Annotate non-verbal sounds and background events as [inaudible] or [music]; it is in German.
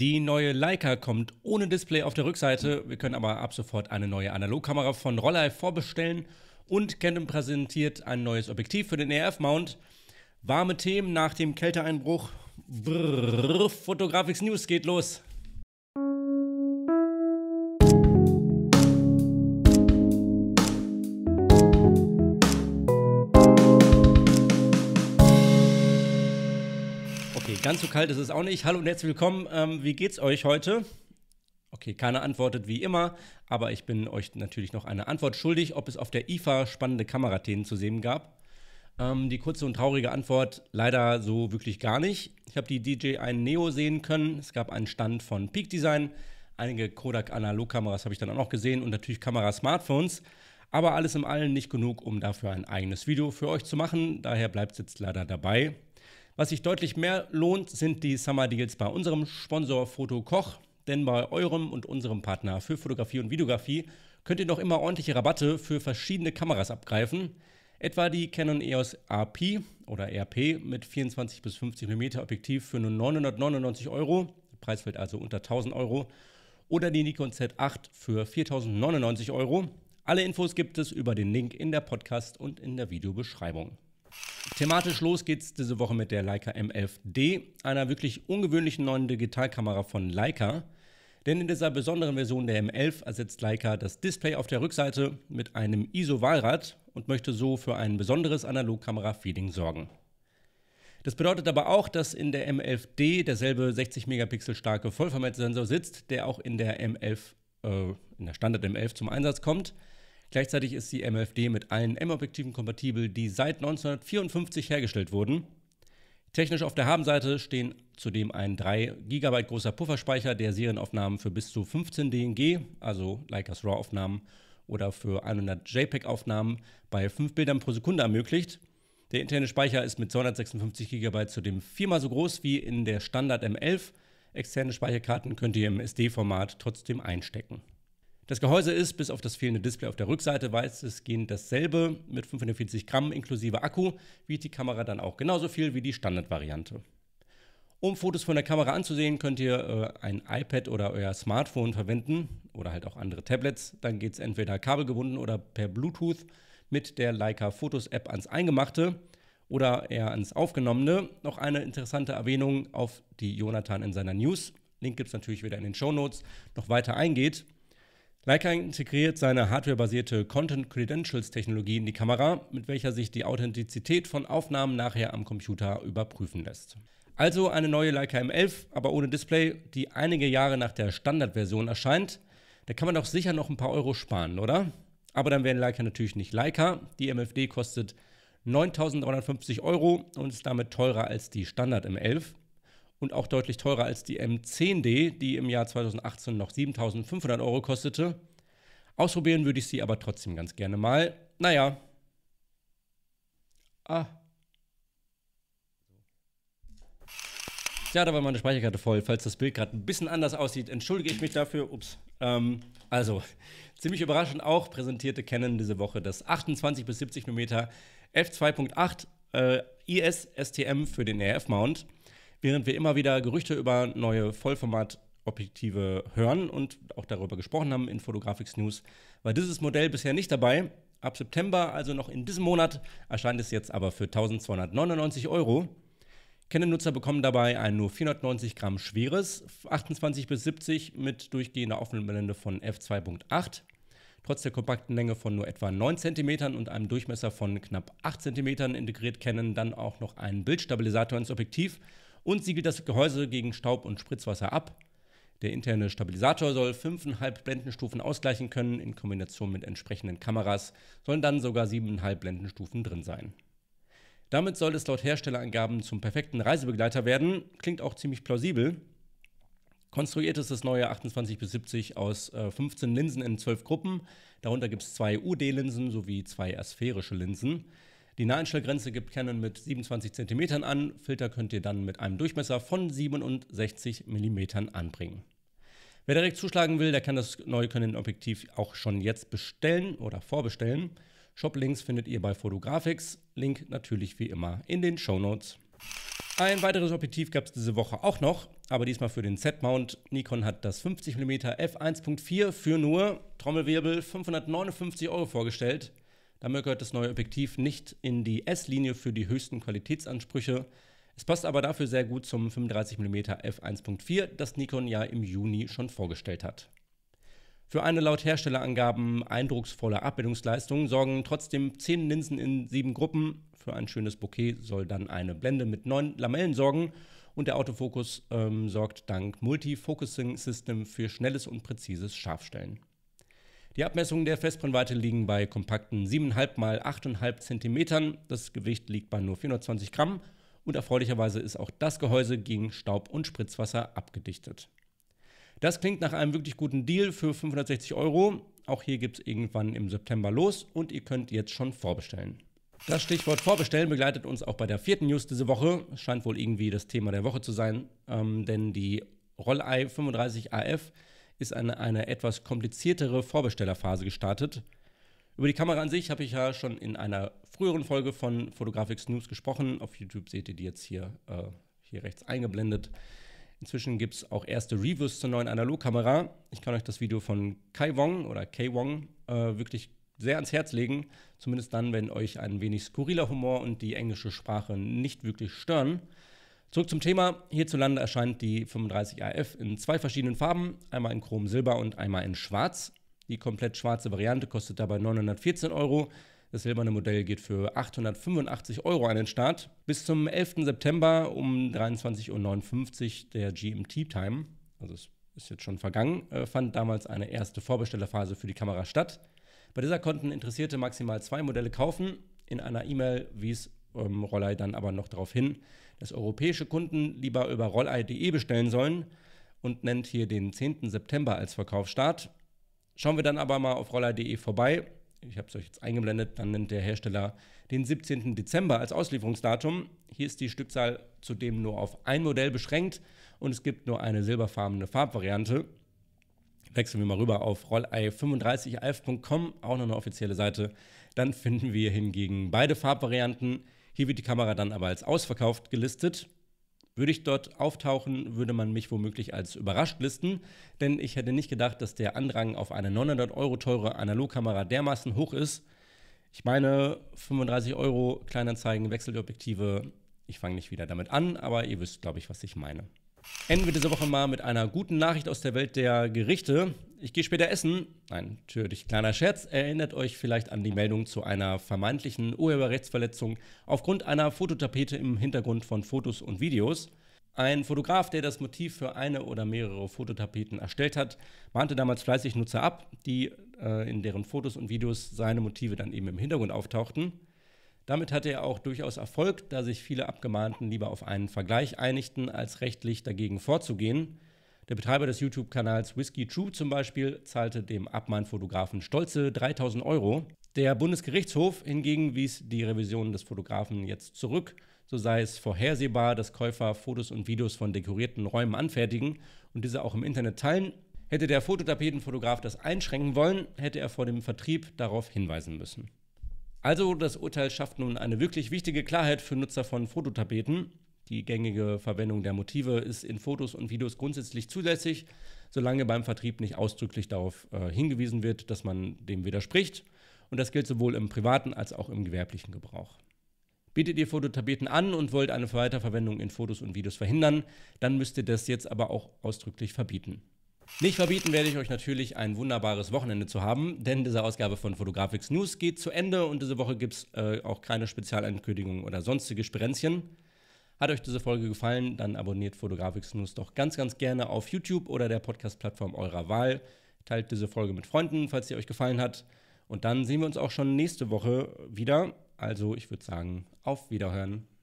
Die neue Leica kommt ohne Display auf der Rückseite. Wir können aber ab sofort eine neue Analogkamera von Rollei vorbestellen. Und Canon präsentiert ein neues Objektiv für den EF-Mount. Warme Themen nach dem Kälteeinbruch. Brrr, Fotografix News geht los. Ganz so kalt ist es auch nicht. Hallo und herzlich willkommen. Ähm, wie geht's euch heute? Okay, keiner antwortet wie immer, aber ich bin euch natürlich noch eine Antwort schuldig, ob es auf der IFA spannende Kamerathemen zu sehen gab. Ähm, die kurze und traurige Antwort leider so wirklich gar nicht. Ich habe die DJI Neo sehen können. Es gab einen Stand von Peak Design. Einige Kodak Analogkameras habe ich dann auch noch gesehen und natürlich Kamera-Smartphones. Aber alles im Allen nicht genug, um dafür ein eigenes Video für euch zu machen. Daher bleibt es jetzt leider dabei. Was sich deutlich mehr lohnt, sind die Summer Deals bei unserem Sponsor Foto Koch. Denn bei eurem und unserem Partner für Fotografie und Videografie könnt ihr noch immer ordentliche Rabatte für verschiedene Kameras abgreifen. Etwa die Canon EOS RP oder RP mit 24 bis 50 mm Objektiv für nur 999 Euro, Der Preis fällt also unter 1000 Euro, oder die Nikon Z8 für 4099 Euro. Alle Infos gibt es über den Link in der Podcast- und in der Videobeschreibung. Thematisch los geht's diese Woche mit der Leica M11D, einer wirklich ungewöhnlichen neuen Digitalkamera von Leica. Denn in dieser besonderen Version der M11 ersetzt Leica das Display auf der Rückseite mit einem ISO-Wahlrad und möchte so für ein besonderes Analogkamera-Feeling sorgen. Das bedeutet aber auch, dass in der M11D derselbe 60 Megapixel starke Vollformatsensor sitzt, der auch in der M11, äh, in der Standard M11 zum Einsatz kommt. Gleichzeitig ist die MFD mit allen M-Objektiven kompatibel, die seit 1954 hergestellt wurden. Technisch auf der Habenseite stehen zudem ein 3 GB großer Pufferspeicher, der Serienaufnahmen für bis zu 15 DNG, also Leicas RAW-Aufnahmen, oder für 100 JPEG-Aufnahmen bei 5 Bildern pro Sekunde ermöglicht. Der interne Speicher ist mit 256 GB zudem viermal so groß wie in der Standard M11. Externe Speicherkarten könnt ihr im SD-Format trotzdem einstecken. Das Gehäuse ist bis auf das fehlende Display auf der Rückseite weitestgehend dasselbe mit 540 Gramm inklusive Akku, wiegt die Kamera dann auch genauso viel wie die Standardvariante. Um Fotos von der Kamera anzusehen, könnt ihr äh, ein iPad oder euer Smartphone verwenden oder halt auch andere Tablets. Dann geht es entweder kabelgebunden oder per Bluetooth mit der Leica Fotos App ans Eingemachte oder eher ans Aufgenommene. Noch eine interessante Erwähnung auf die Jonathan in seiner News. Link gibt es natürlich wieder in den Show Notes. Noch weiter eingeht. Leica integriert seine hardwarebasierte Content Credentials Technologie in die Kamera, mit welcher sich die Authentizität von Aufnahmen nachher am Computer überprüfen lässt. Also eine neue Leica M11, aber ohne Display, die einige Jahre nach der Standardversion erscheint. Da kann man doch sicher noch ein paar Euro sparen, oder? Aber dann wären Leica natürlich nicht Leica. Die MFD kostet 9.350 Euro und ist damit teurer als die Standard M11 und auch deutlich teurer als die M10D, die im Jahr 2018 noch 7500 Euro kostete. Ausprobieren würde ich sie aber trotzdem ganz gerne mal. Naja. Ah. Ja, da war meine Speicherkarte voll. Falls das Bild gerade ein bisschen anders aussieht, entschuldige ich mich dafür. Ups. Ähm, also, [laughs] ziemlich überraschend auch präsentierte Canon diese Woche das 28 bis 70 mm f2.8 äh, IS STM für den RF-Mount während wir immer wieder Gerüchte über neue Vollformatobjektive hören und auch darüber gesprochen haben in Photographics News, war dieses Modell bisher nicht dabei. Ab September, also noch in diesem Monat, erscheint es jetzt aber für 1299 Euro. Canon-Nutzer bekommen dabei ein nur 490 Gramm schweres 28 bis 70 mit durchgehender offenen Aufnahmeblende von f2.8. Trotz der kompakten Länge von nur etwa 9 cm und einem Durchmesser von knapp 8 cm integriert Canon dann auch noch einen Bildstabilisator ins Objektiv und siegelt das Gehäuse gegen Staub und Spritzwasser ab. Der interne Stabilisator soll 5,5 Blendenstufen ausgleichen können. In Kombination mit entsprechenden Kameras sollen dann sogar 7,5 Blendenstufen drin sein. Damit soll es laut Herstellerangaben zum perfekten Reisebegleiter werden. Klingt auch ziemlich plausibel. Konstruiert ist das neue 28 bis 70 aus äh, 15 Linsen in 12 Gruppen. Darunter gibt es zwei UD-Linsen sowie zwei asphärische Linsen. Die Nahteinstellgrenze gibt Canon mit 27 cm an, Filter könnt ihr dann mit einem Durchmesser von 67 mm anbringen. Wer direkt zuschlagen will, der kann das neue Canon-Objektiv auch schon jetzt bestellen oder vorbestellen. Shop-Links findet ihr bei Fotografics. Link natürlich wie immer in den Show Notes. Ein weiteres Objektiv gab es diese Woche auch noch, aber diesmal für den Z-Mount. Nikon hat das 50mm f1.4 für nur, Trommelwirbel, 559 Euro vorgestellt. Damit gehört das neue Objektiv nicht in die S-Linie für die höchsten Qualitätsansprüche. Es passt aber dafür sehr gut zum 35mm f1.4, das Nikon ja im Juni schon vorgestellt hat. Für eine laut Herstellerangaben eindrucksvolle Abbildungsleistung sorgen trotzdem 10 Linsen in 7 Gruppen. Für ein schönes Bouquet soll dann eine Blende mit 9 Lamellen sorgen und der Autofokus ähm, sorgt dank Multifocusing System für schnelles und präzises Scharfstellen. Die Abmessungen der Festbrennweite liegen bei kompakten 7,5 x 8,5 cm. Das Gewicht liegt bei nur 420 Gramm und erfreulicherweise ist auch das Gehäuse gegen Staub und Spritzwasser abgedichtet. Das klingt nach einem wirklich guten Deal für 560 Euro. Auch hier gibt es irgendwann im September los und ihr könnt jetzt schon vorbestellen. Das Stichwort Vorbestellen begleitet uns auch bei der vierten News diese Woche. Es scheint wohl irgendwie das Thema der Woche zu sein, ähm, denn die Rollei 35 AF ist eine, eine etwas kompliziertere Vorbestellerphase gestartet. Über die Kamera an sich habe ich ja schon in einer früheren Folge von Photographics News gesprochen. Auf YouTube seht ihr die jetzt hier, äh, hier rechts eingeblendet. Inzwischen gibt es auch erste Reviews zur neuen Analogkamera. Ich kann euch das Video von Kai Wong oder Kai Wong äh, wirklich sehr ans Herz legen. Zumindest dann, wenn euch ein wenig skurriler Humor und die englische Sprache nicht wirklich stören. Zurück zum Thema. Hierzulande erscheint die 35 AF in zwei verschiedenen Farben, einmal in Chrom Silber und einmal in Schwarz. Die komplett schwarze Variante kostet dabei 914 Euro. Das silberne Modell geht für 885 Euro an den Start. Bis zum 11. September um 23.59 Uhr der GMT-Time, also es ist jetzt schon vergangen, äh, fand damals eine erste Vorbestellerphase für die Kamera statt. Bei dieser konnten Interessierte maximal zwei Modelle kaufen. In einer E-Mail wies ähm, Rollei dann aber noch darauf hin, dass europäische Kunden lieber über rollei.de bestellen sollen und nennt hier den 10. September als Verkaufsstart. Schauen wir dann aber mal auf rollei.de vorbei. Ich habe es euch jetzt eingeblendet, dann nennt der Hersteller den 17. Dezember als Auslieferungsdatum. Hier ist die Stückzahl zudem nur auf ein Modell beschränkt und es gibt nur eine silberfarbene Farbvariante. Wechseln wir mal rüber auf rollei35alf.com, auch noch eine offizielle Seite. Dann finden wir hingegen beide Farbvarianten. Hier wird die Kamera dann aber als ausverkauft gelistet. Würde ich dort auftauchen, würde man mich womöglich als überrascht listen, denn ich hätte nicht gedacht, dass der Andrang auf eine 900 Euro teure Analogkamera dermaßen hoch ist. Ich meine, 35 Euro Kleinanzeigen, Wechselobjektive, ich fange nicht wieder damit an, aber ihr wisst, glaube ich, was ich meine. Enden wir diese Woche mal mit einer guten Nachricht aus der Welt der Gerichte. Ich gehe später essen. Nein, natürlich kleiner Scherz. Erinnert euch vielleicht an die Meldung zu einer vermeintlichen Urheberrechtsverletzung aufgrund einer Fototapete im Hintergrund von Fotos und Videos. Ein Fotograf, der das Motiv für eine oder mehrere Fototapeten erstellt hat, mahnte damals fleißig Nutzer ab, die äh, in deren Fotos und Videos seine Motive dann eben im Hintergrund auftauchten. Damit hatte er auch durchaus Erfolg, da sich viele Abgemahnten lieber auf einen Vergleich einigten, als rechtlich dagegen vorzugehen. Der Betreiber des YouTube-Kanals Whiskey True zum Beispiel zahlte dem Abmahnfotografen stolze 3000 Euro. Der Bundesgerichtshof hingegen wies die Revision des Fotografen jetzt zurück. So sei es vorhersehbar, dass Käufer Fotos und Videos von dekorierten Räumen anfertigen und diese auch im Internet teilen. Hätte der Fototapetenfotograf das einschränken wollen, hätte er vor dem Vertrieb darauf hinweisen müssen. Also das Urteil schafft nun eine wirklich wichtige Klarheit für Nutzer von Fototapeten. Die gängige Verwendung der Motive ist in Fotos und Videos grundsätzlich zulässig, solange beim Vertrieb nicht ausdrücklich darauf äh, hingewiesen wird, dass man dem widerspricht. Und das gilt sowohl im privaten als auch im gewerblichen Gebrauch. Bietet ihr Fototapeten an und wollt eine Weiterverwendung in Fotos und Videos verhindern, dann müsst ihr das jetzt aber auch ausdrücklich verbieten. Nicht verbieten werde ich euch natürlich ein wunderbares Wochenende zu haben, denn diese Ausgabe von Fotografix News geht zu Ende und diese Woche gibt es äh, auch keine Spezialankündigungen oder sonstige Sprenzchen. Hat euch diese Folge gefallen, dann abonniert Fotografix News doch ganz, ganz gerne auf YouTube oder der Podcast-Plattform eurer Wahl. Teilt diese Folge mit Freunden, falls sie euch gefallen hat. Und dann sehen wir uns auch schon nächste Woche wieder. Also ich würde sagen, auf Wiederhören.